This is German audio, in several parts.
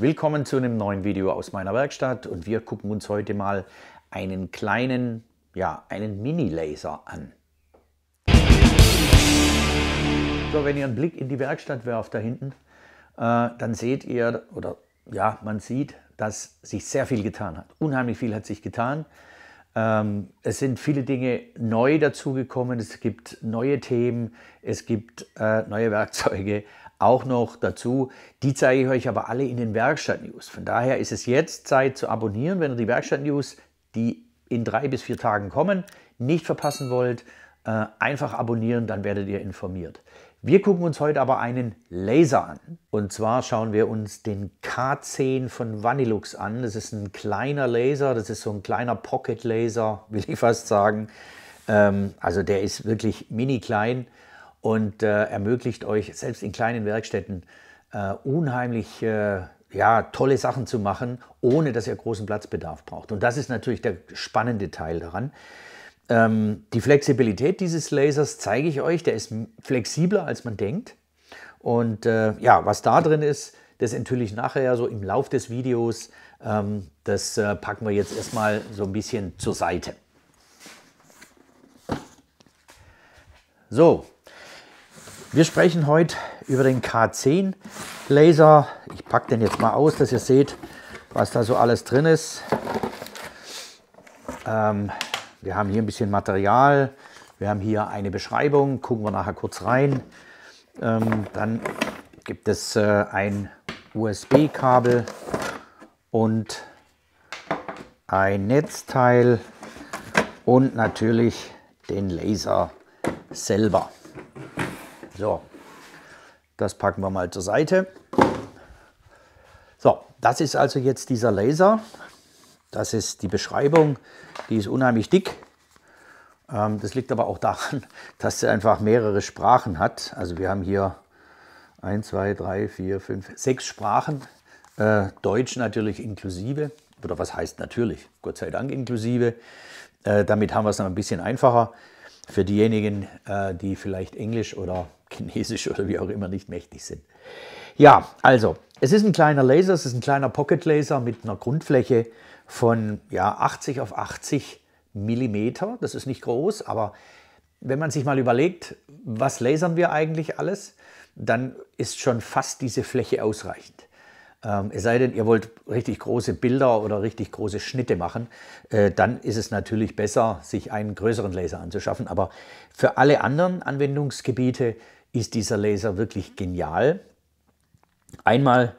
Willkommen zu einem neuen Video aus meiner Werkstatt und wir gucken uns heute mal einen kleinen, ja, einen Mini-Laser an. So, wenn ihr einen Blick in die Werkstatt werft da hinten, äh, dann seht ihr, oder ja, man sieht, dass sich sehr viel getan hat. Unheimlich viel hat sich getan. Ähm, es sind viele Dinge neu dazugekommen, es gibt neue Themen, es gibt äh, neue Werkzeuge, auch noch dazu. Die zeige ich euch aber alle in den Werkstatt-News. Von daher ist es jetzt Zeit zu abonnieren, wenn ihr die Werkstatt-News, die in drei bis vier Tagen kommen, nicht verpassen wollt. Äh, einfach abonnieren, dann werdet ihr informiert. Wir gucken uns heute aber einen Laser an. Und zwar schauen wir uns den K10 von Vanilux an. Das ist ein kleiner Laser, das ist so ein kleiner Pocket Laser, will ich fast sagen. Ähm, also der ist wirklich mini klein und äh, ermöglicht euch selbst in kleinen Werkstätten äh, unheimlich äh, ja, tolle Sachen zu machen, ohne dass ihr großen Platzbedarf braucht. Und das ist natürlich der spannende Teil daran. Ähm, die Flexibilität dieses Lasers zeige ich euch. Der ist flexibler, als man denkt. Und äh, ja, was da drin ist, das ich nachher so im Lauf des Videos, ähm, das äh, packen wir jetzt erstmal so ein bisschen zur Seite. So, wir sprechen heute über den K10 Laser. Ich packe den jetzt mal aus, dass ihr seht, was da so alles drin ist. Ähm, wir haben hier ein bisschen Material. Wir haben hier eine Beschreibung. Gucken wir nachher kurz rein. Ähm, dann gibt es äh, ein USB-Kabel und ein Netzteil und natürlich den Laser selber. So, das packen wir mal zur Seite. So, das ist also jetzt dieser Laser. Das ist die Beschreibung, die ist unheimlich dick. Ähm, das liegt aber auch daran, dass sie einfach mehrere Sprachen hat. Also wir haben hier 1, 2, 3, 4, 5, 6 Sprachen. Äh, Deutsch natürlich inklusive. Oder was heißt natürlich? Gott sei Dank inklusive. Äh, damit haben wir es noch ein bisschen einfacher. Für diejenigen, äh, die vielleicht Englisch oder Chinesisch oder wie auch immer nicht mächtig sind. Ja, also, es ist ein kleiner Laser, es ist ein kleiner Pocket Laser mit einer Grundfläche von ja, 80 auf 80 Millimeter. Das ist nicht groß, aber wenn man sich mal überlegt, was lasern wir eigentlich alles, dann ist schon fast diese Fläche ausreichend. Ähm, es sei denn, ihr wollt richtig große Bilder oder richtig große Schnitte machen, äh, dann ist es natürlich besser, sich einen größeren Laser anzuschaffen. Aber für alle anderen Anwendungsgebiete ist dieser Laser wirklich genial. Einmal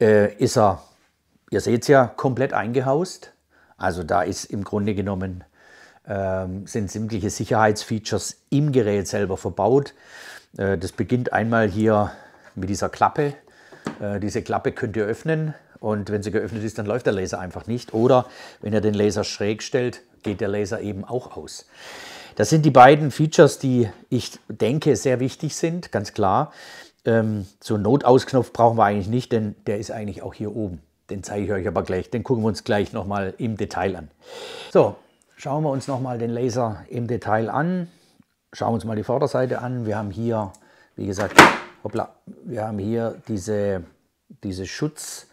äh, ist er, ihr seht es ja, komplett eingehaust. Also da ist im Grunde genommen ähm, sind sämtliche Sicherheitsfeatures im Gerät selber verbaut. Äh, das beginnt einmal hier mit dieser Klappe. Äh, diese Klappe könnt ihr öffnen und wenn sie geöffnet ist, dann läuft der Laser einfach nicht. Oder wenn ihr den Laser schräg stellt, geht der Laser eben auch aus. Das sind die beiden Features, die ich denke sehr wichtig sind, ganz klar. Ähm, so einen Notausknopf brauchen wir eigentlich nicht, denn der ist eigentlich auch hier oben. Den zeige ich euch aber gleich. Den gucken wir uns gleich nochmal im Detail an. So, schauen wir uns nochmal den Laser im Detail an. Schauen wir uns mal die Vorderseite an. Wir haben hier, wie gesagt, hoppla, wir haben hier diese, diese Schutz,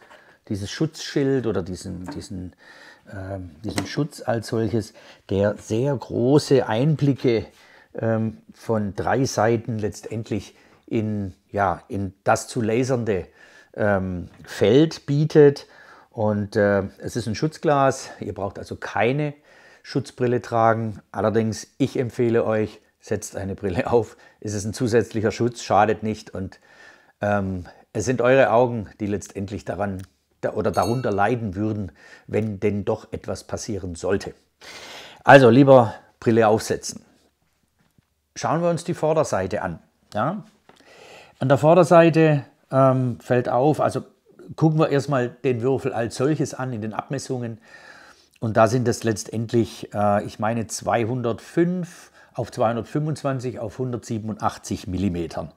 dieses Schutzschild oder diesen, diesen ähm, diesen Schutz als solches, der sehr große Einblicke ähm, von drei Seiten letztendlich in, ja, in das zu lasernde ähm, Feld bietet. Und äh, es ist ein Schutzglas, ihr braucht also keine Schutzbrille tragen. Allerdings, ich empfehle euch, setzt eine Brille auf. Es ist ein zusätzlicher Schutz, schadet nicht und ähm, es sind eure Augen, die letztendlich daran oder darunter leiden würden, wenn denn doch etwas passieren sollte. Also lieber Brille aufsetzen. Schauen wir uns die Vorderseite an. Ja? An der Vorderseite ähm, fällt auf, also gucken wir erstmal den Würfel als solches an in den Abmessungen. Und da sind es letztendlich, äh, ich meine, 205 auf 225 auf 187 Millimetern.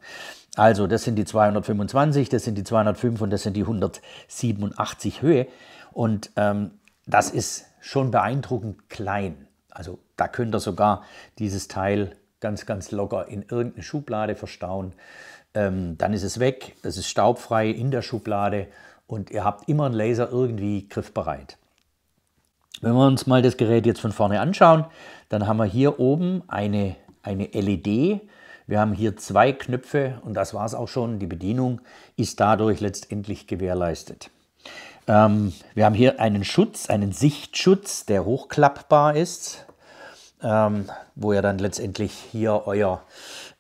Also das sind die 225, das sind die 205 und das sind die 187 Höhe. Und ähm, das ist schon beeindruckend klein. Also da könnt ihr sogar dieses Teil ganz, ganz locker in irgendeine Schublade verstauen. Ähm, dann ist es weg, es ist staubfrei in der Schublade und ihr habt immer einen Laser irgendwie griffbereit. Wenn wir uns mal das Gerät jetzt von vorne anschauen, dann haben wir hier oben eine, eine LED. Wir haben hier zwei Knöpfe und das war es auch schon. Die Bedienung ist dadurch letztendlich gewährleistet. Ähm, wir haben hier einen Schutz, einen Sichtschutz, der hochklappbar ist, ähm, wo ihr dann letztendlich hier euer,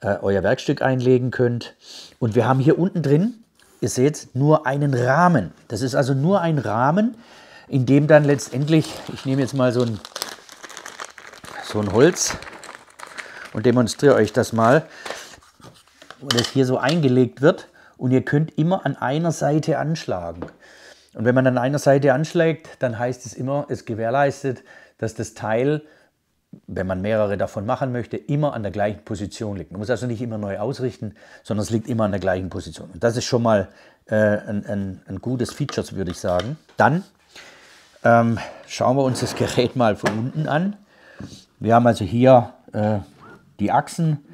äh, euer Werkstück einlegen könnt. Und wir haben hier unten drin, ihr seht, nur einen Rahmen. Das ist also nur ein Rahmen, in dem dann letztendlich, ich nehme jetzt mal so ein, so ein Holz und demonstriere euch das mal, wo das hier so eingelegt wird und ihr könnt immer an einer Seite anschlagen. Und wenn man an einer Seite anschlägt, dann heißt es immer, es gewährleistet, dass das Teil, wenn man mehrere davon machen möchte, immer an der gleichen Position liegt. Man muss also nicht immer neu ausrichten, sondern es liegt immer an der gleichen Position. Und das ist schon mal äh, ein, ein, ein gutes Feature, würde ich sagen. Dann ähm, schauen wir uns das Gerät mal von unten an. Wir haben also hier äh, die Achsen,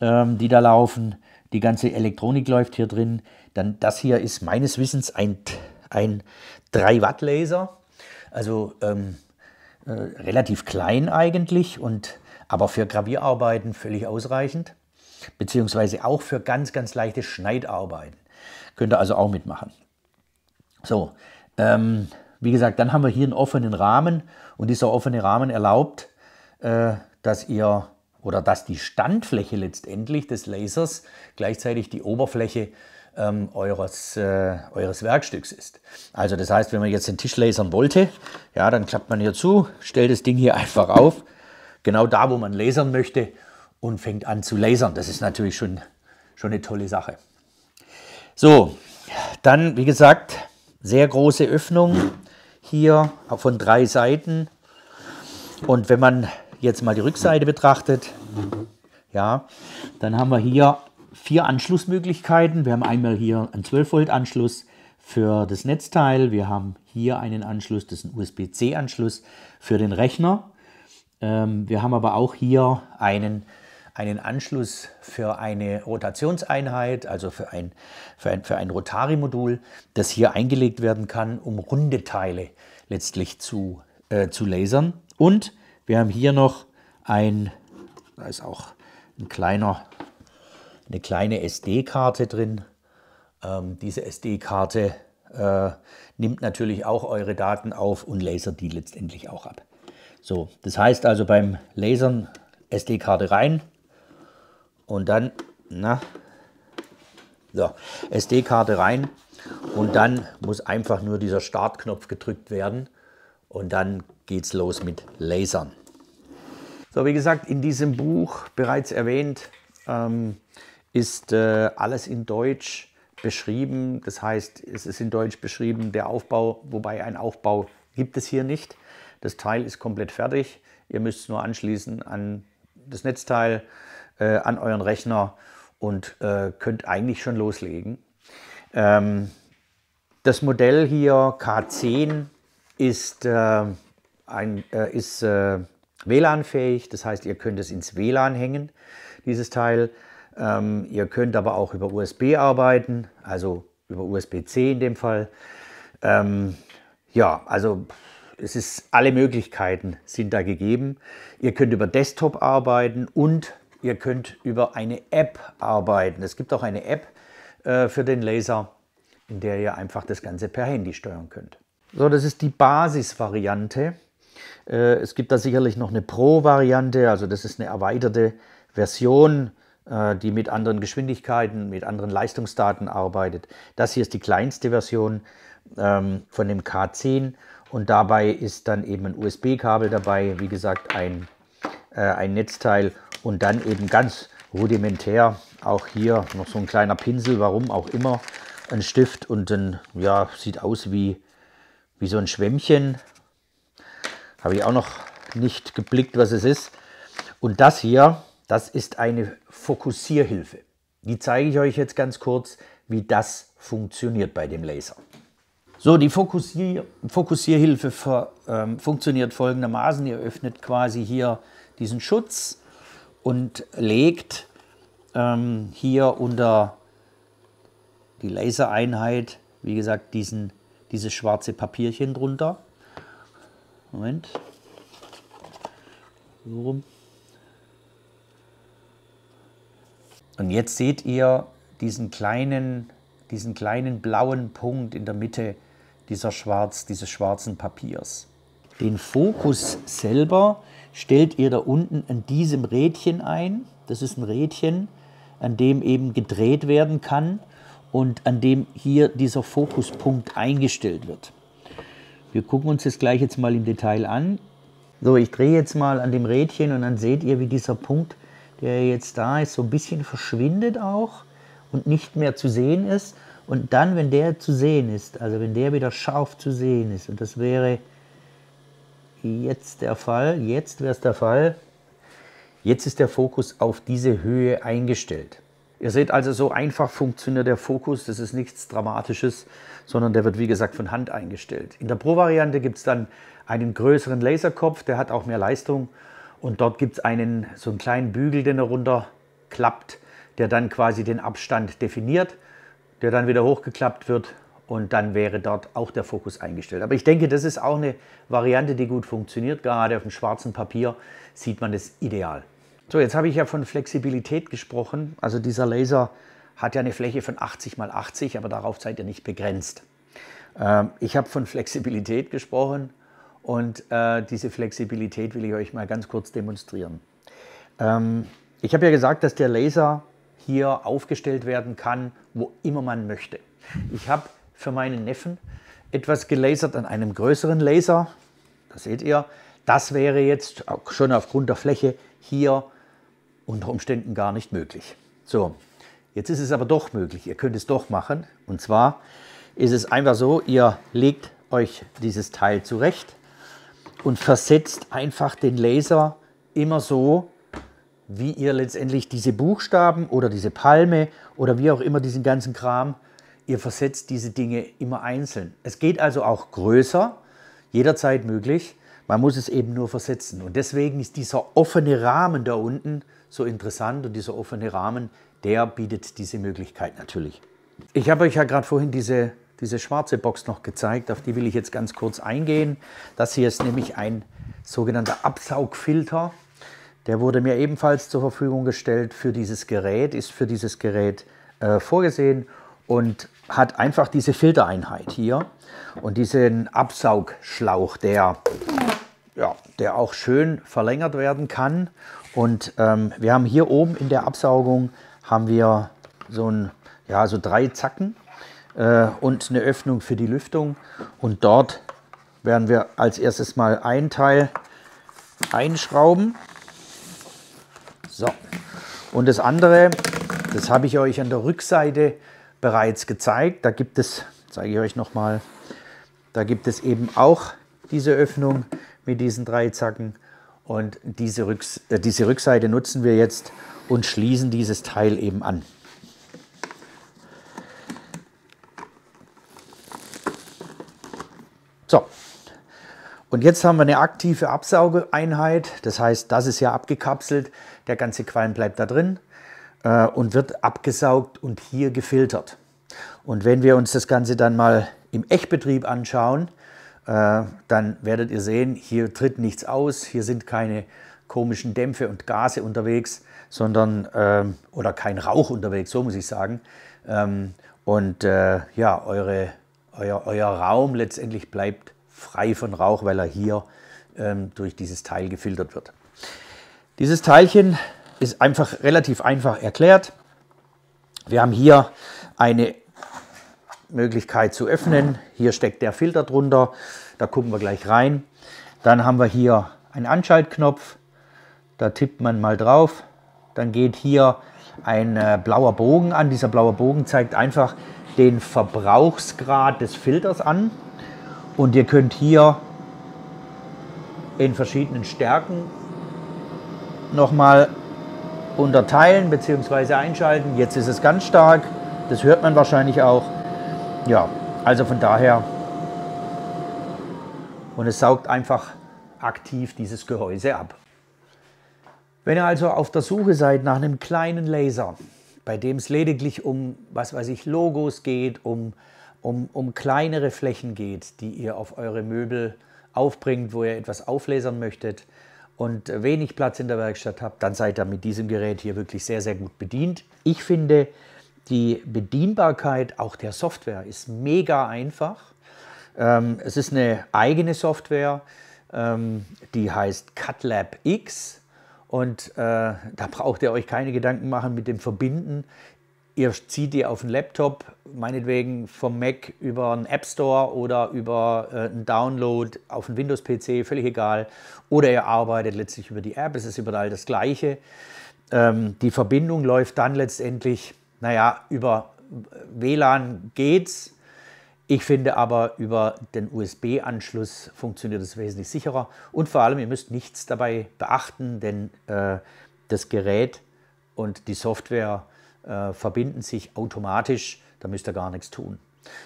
ähm, die da laufen. Die ganze Elektronik läuft hier drin. Dann das hier ist meines Wissens ein, ein 3 Watt Laser. Also ähm, äh, relativ klein eigentlich und aber für Gravierarbeiten völlig ausreichend. Beziehungsweise auch für ganz, ganz leichte Schneidarbeiten. Könnt ihr also auch mitmachen. So, ähm, wie gesagt, dann haben wir hier einen offenen Rahmen und dieser offene Rahmen erlaubt, äh, dass ihr oder dass die Standfläche letztendlich des Lasers gleichzeitig die Oberfläche ähm, eures, äh, eures Werkstücks ist. Also das heißt, wenn man jetzt den Tisch lasern wollte, ja, dann klappt man hier zu, stellt das Ding hier einfach auf, genau da, wo man lasern möchte und fängt an zu lasern. Das ist natürlich schon, schon eine tolle Sache. So, dann, wie gesagt, sehr große Öffnung, hier von drei Seiten. Und wenn man jetzt mal die Rückseite betrachtet, ja, dann haben wir hier vier Anschlussmöglichkeiten. Wir haben einmal hier einen 12-Volt-Anschluss für das Netzteil. Wir haben hier einen Anschluss, das ist ein USB-C-Anschluss für den Rechner. Ähm, wir haben aber auch hier einen einen Anschluss für eine Rotationseinheit, also für ein, für ein, für ein Rotari-Modul, das hier eingelegt werden kann, um runde Teile letztlich zu, äh, zu lasern. Und wir haben hier noch ein, da ist auch ein kleiner, eine kleine SD-Karte drin. Ähm, diese SD-Karte äh, nimmt natürlich auch eure Daten auf und lasert die letztendlich auch ab. So, das heißt also beim Lasern SD-Karte rein, und dann, na, so, SD-Karte rein und dann muss einfach nur dieser Startknopf gedrückt werden und dann geht's los mit Lasern. So, wie gesagt, in diesem Buch bereits erwähnt, ähm, ist äh, alles in Deutsch beschrieben. Das heißt, es ist in Deutsch beschrieben der Aufbau, wobei ein Aufbau gibt es hier nicht. Das Teil ist komplett fertig. Ihr müsst es nur anschließen an das Netzteil, äh, an euren Rechner und äh, könnt eigentlich schon loslegen. Ähm, das Modell hier K10 ist, äh, ein, äh, ist äh, WLAN-fähig, das heißt, ihr könnt es ins WLAN hängen, dieses Teil. Ähm, ihr könnt aber auch über USB arbeiten, also über USB-C in dem Fall. Ähm, ja, also es ist alle Möglichkeiten sind da gegeben. Ihr könnt über Desktop arbeiten und Ihr könnt über eine App arbeiten. Es gibt auch eine App äh, für den Laser, in der ihr einfach das Ganze per Handy steuern könnt. So, das ist die Basisvariante. Äh, es gibt da sicherlich noch eine Pro-Variante, also das ist eine erweiterte Version, äh, die mit anderen Geschwindigkeiten, mit anderen Leistungsdaten arbeitet. Das hier ist die kleinste Version ähm, von dem K10 und dabei ist dann eben ein USB-Kabel dabei, wie gesagt ein, äh, ein Netzteil und dann eben ganz rudimentär auch hier noch so ein kleiner Pinsel, warum auch immer, ein Stift und dann, ja, sieht aus wie, wie so ein Schwämmchen. Habe ich auch noch nicht geblickt, was es ist. Und das hier, das ist eine Fokussierhilfe. Die zeige ich euch jetzt ganz kurz, wie das funktioniert bei dem Laser. So, die Fokussier Fokussierhilfe ver, ähm, funktioniert folgendermaßen. Ihr öffnet quasi hier diesen Schutz und legt ähm, hier unter die Lasereinheit, wie gesagt, diesen, dieses schwarze Papierchen drunter. Moment. So rum. Und jetzt seht ihr diesen kleinen, diesen kleinen blauen Punkt in der Mitte dieser schwarz, dieses schwarzen Papiers. Den Fokus selber, stellt ihr da unten an diesem Rädchen ein. Das ist ein Rädchen, an dem eben gedreht werden kann und an dem hier dieser Fokuspunkt eingestellt wird. Wir gucken uns das gleich jetzt mal im Detail an. So, ich drehe jetzt mal an dem Rädchen und dann seht ihr, wie dieser Punkt, der jetzt da ist, so ein bisschen verschwindet auch und nicht mehr zu sehen ist. Und dann, wenn der zu sehen ist, also wenn der wieder scharf zu sehen ist, und das wäre jetzt der Fall, jetzt wäre es der Fall. Jetzt ist der Fokus auf diese Höhe eingestellt. Ihr seht also, so einfach funktioniert der Fokus, das ist nichts Dramatisches, sondern der wird wie gesagt von Hand eingestellt. In der Pro-Variante gibt es dann einen größeren Laserkopf, der hat auch mehr Leistung und dort gibt es einen, so einen kleinen Bügel, den er runterklappt, der dann quasi den Abstand definiert, der dann wieder hochgeklappt wird und dann wäre dort auch der Fokus eingestellt. Aber ich denke, das ist auch eine Variante, die gut funktioniert. Gerade auf dem schwarzen Papier sieht man das ideal. So, jetzt habe ich ja von Flexibilität gesprochen. Also dieser Laser hat ja eine Fläche von 80 mal 80, aber darauf seid ihr nicht begrenzt. Ähm, ich habe von Flexibilität gesprochen und äh, diese Flexibilität will ich euch mal ganz kurz demonstrieren. Ähm, ich habe ja gesagt, dass der Laser hier aufgestellt werden kann, wo immer man möchte. Ich habe für meinen Neffen etwas gelasert an einem größeren Laser. Das seht ihr. Das wäre jetzt schon aufgrund der Fläche hier unter Umständen gar nicht möglich. So, jetzt ist es aber doch möglich. Ihr könnt es doch machen. Und zwar ist es einfach so, ihr legt euch dieses Teil zurecht und versetzt einfach den Laser immer so, wie ihr letztendlich diese Buchstaben oder diese Palme oder wie auch immer diesen ganzen Kram Ihr versetzt diese Dinge immer einzeln. Es geht also auch größer, jederzeit möglich. Man muss es eben nur versetzen. Und deswegen ist dieser offene Rahmen da unten so interessant und dieser offene Rahmen, der bietet diese Möglichkeit natürlich. Ich habe euch ja gerade vorhin diese, diese schwarze Box noch gezeigt, auf die will ich jetzt ganz kurz eingehen. Das hier ist nämlich ein sogenannter Absaugfilter. Der wurde mir ebenfalls zur Verfügung gestellt für dieses Gerät, ist für dieses Gerät äh, vorgesehen und hat einfach diese Filtereinheit hier und diesen Absaugschlauch, der, ja, der auch schön verlängert werden kann. Und ähm, wir haben hier oben in der Absaugung haben wir so, ein, ja, so drei Zacken äh, und eine Öffnung für die Lüftung. Und dort werden wir als erstes mal ein Teil einschrauben. So. Und das andere, das habe ich euch an der Rückseite bereits gezeigt. Da gibt es, zeige ich euch nochmal, da gibt es eben auch diese Öffnung mit diesen drei Zacken. Und diese, Rücks äh, diese Rückseite nutzen wir jetzt und schließen dieses Teil eben an. So, und jetzt haben wir eine aktive Absaugeeinheit, das heißt, das ist ja abgekapselt, der ganze Qualm bleibt da drin äh, und wird abgesaugt und hier gefiltert. Und wenn wir uns das Ganze dann mal im Echtbetrieb anschauen, äh, dann werdet ihr sehen, hier tritt nichts aus, hier sind keine komischen Dämpfe und Gase unterwegs, sondern ähm, oder kein Rauch unterwegs, so muss ich sagen. Ähm, und äh, ja, eure, euer, euer Raum letztendlich bleibt frei von Rauch, weil er hier ähm, durch dieses Teil gefiltert wird. Dieses Teilchen ist einfach relativ einfach erklärt. Wir haben hier eine Möglichkeit zu öffnen. Hier steckt der Filter drunter. Da gucken wir gleich rein. Dann haben wir hier einen Anschaltknopf. Da tippt man mal drauf. Dann geht hier ein äh, blauer Bogen an. Dieser blaue Bogen zeigt einfach den Verbrauchsgrad des Filters an. Und ihr könnt hier in verschiedenen Stärken nochmal unterteilen bzw. einschalten. Jetzt ist es ganz stark, das hört man wahrscheinlich auch. Ja, also von daher. Und es saugt einfach aktiv dieses Gehäuse ab. Wenn ihr also auf der Suche seid nach einem kleinen Laser, bei dem es lediglich um, was weiß ich, Logos geht, um, um, um kleinere Flächen geht, die ihr auf eure Möbel aufbringt, wo ihr etwas auflasern möchtet, und wenig Platz in der Werkstatt habt, dann seid ihr mit diesem Gerät hier wirklich sehr, sehr gut bedient. Ich finde, die Bedienbarkeit auch der Software ist mega einfach. Ähm, es ist eine eigene Software, ähm, die heißt CutLab X. Und äh, da braucht ihr euch keine Gedanken machen mit dem Verbinden ihr zieht die auf den Laptop, meinetwegen vom Mac über einen App Store oder über äh, einen Download auf einen Windows-PC, völlig egal. Oder ihr arbeitet letztlich über die App, es ist überall das Gleiche. Ähm, die Verbindung läuft dann letztendlich, naja, über WLAN geht's. Ich finde aber, über den USB-Anschluss funktioniert es wesentlich sicherer. Und vor allem, ihr müsst nichts dabei beachten, denn äh, das Gerät und die Software äh, verbinden sich automatisch, da müsst ihr gar nichts tun.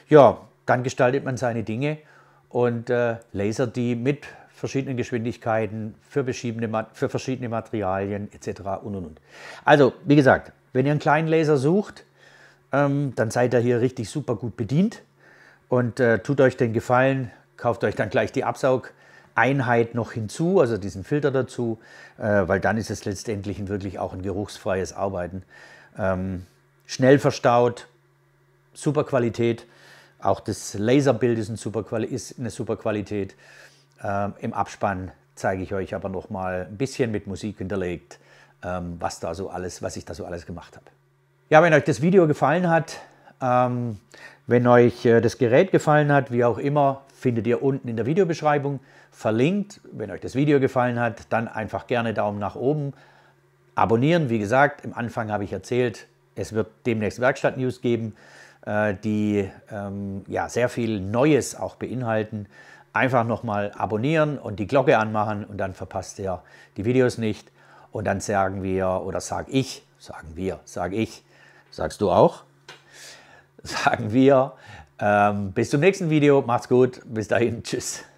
Ja, dann gestaltet man seine Dinge und äh, lasert die mit verschiedenen Geschwindigkeiten für, verschiedene, für verschiedene Materialien etc. Und, und, und. Also, wie gesagt, wenn ihr einen kleinen Laser sucht, ähm, dann seid ihr hier richtig super gut bedient und äh, tut euch den Gefallen, kauft euch dann gleich die Absaugeinheit noch hinzu, also diesen Filter dazu, äh, weil dann ist es letztendlich wirklich auch ein geruchsfreies Arbeiten. Ähm, schnell verstaut, super Qualität. Auch das Laserbild ist, ein super ist eine super Qualität. Ähm, Im Abspann zeige ich euch aber noch mal ein bisschen mit Musik hinterlegt, ähm, was, da so alles, was ich da so alles gemacht habe. Ja, wenn euch das Video gefallen hat, ähm, wenn euch äh, das Gerät gefallen hat, wie auch immer, findet ihr unten in der Videobeschreibung verlinkt. Wenn euch das Video gefallen hat, dann einfach gerne Daumen nach oben. Abonnieren, wie gesagt, im Anfang habe ich erzählt, es wird demnächst Werkstatt-News geben, äh, die ähm, ja, sehr viel Neues auch beinhalten. Einfach nochmal abonnieren und die Glocke anmachen und dann verpasst ihr die Videos nicht. Und dann sagen wir, oder sag ich, sagen wir, sag ich, sagst du auch, sagen wir, ähm, bis zum nächsten Video, macht's gut, bis dahin, tschüss.